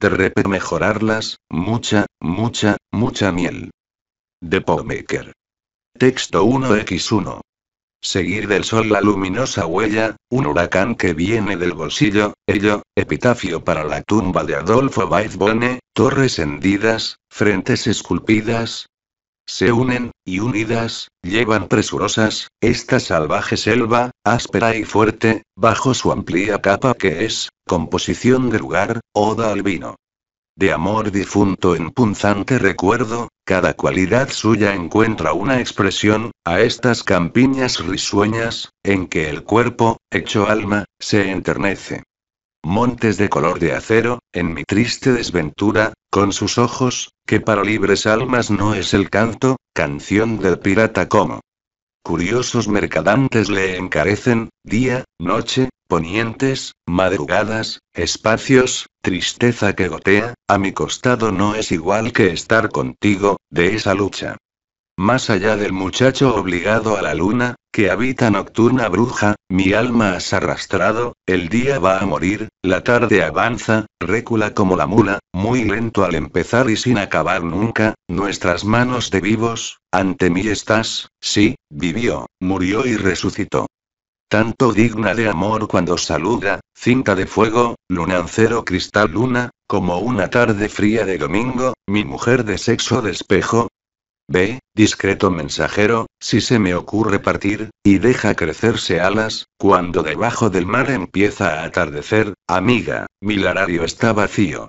Te mejorarlas, mucha, mucha, mucha miel. De Powmaker. Texto 1x1. Seguir del sol la luminosa huella, un huracán que viene del bolsillo, ello, epitafio para la tumba de Adolfo Baizbone, torres hendidas, frentes esculpidas, se unen, y unidas, llevan presurosas, esta salvaje selva, áspera y fuerte, bajo su amplia capa que es, composición de lugar, oda al vino. De amor difunto en punzante recuerdo, cada cualidad suya encuentra una expresión, a estas campiñas risueñas, en que el cuerpo, hecho alma, se enternece. Montes de color de acero, en mi triste desventura, con sus ojos, que para libres almas no es el canto, canción del pirata como. Curiosos mercadantes le encarecen, día, noche, ponientes, madrugadas, espacios, tristeza que gotea, a mi costado no es igual que estar contigo, de esa lucha más allá del muchacho obligado a la luna, que habita nocturna bruja, mi alma has arrastrado, el día va a morir, la tarde avanza, récula como la mula, muy lento al empezar y sin acabar nunca, nuestras manos de vivos, ante mí estás, sí, vivió, murió y resucitó. Tanto digna de amor cuando saluda, cinta de fuego, lunancero cristal luna, como una tarde fría de domingo, mi mujer de sexo despejo, Ve, discreto mensajero, si se me ocurre partir, y deja crecerse alas, cuando debajo del mar empieza a atardecer, amiga, mi larario está vacío,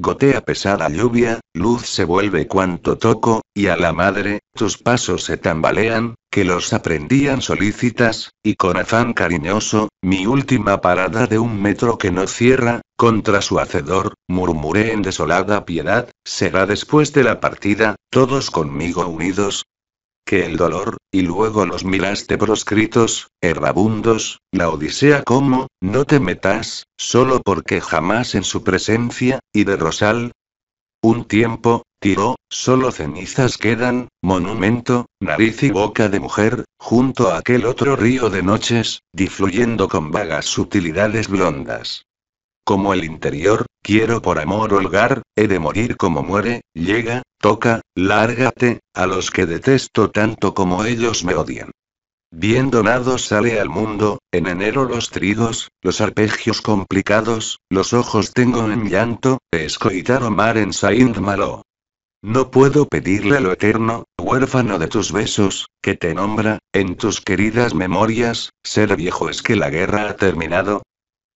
Gotea pesada lluvia, luz se vuelve cuanto toco, y a la madre, tus pasos se tambalean, que los aprendían solícitas, y con afán cariñoso, mi última parada de un metro que no cierra, contra su hacedor, murmuré en desolada piedad, será después de la partida, todos conmigo unidos, que el dolor, y luego los miraste proscritos, errabundos, la Odisea como, no te metas, solo porque jamás en su presencia, y de Rosal. Un tiempo, tiró, solo cenizas quedan, monumento, nariz y boca de mujer, junto a aquel otro río de noches, difluyendo con vagas sutilidades blondas. Como el interior, quiero por amor holgar, He de morir como muere, llega, toca, lárgate, a los que detesto tanto como ellos me odian. Bien donado sale al mundo, en enero los trigos, los arpegios complicados, los ojos tengo en llanto, escoitar mar en Saint Malo. No puedo pedirle lo eterno, huérfano de tus besos, que te nombra, en tus queridas memorias, ser viejo es que la guerra ha terminado.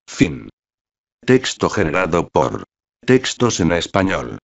Fin. Texto generado por Textos en español.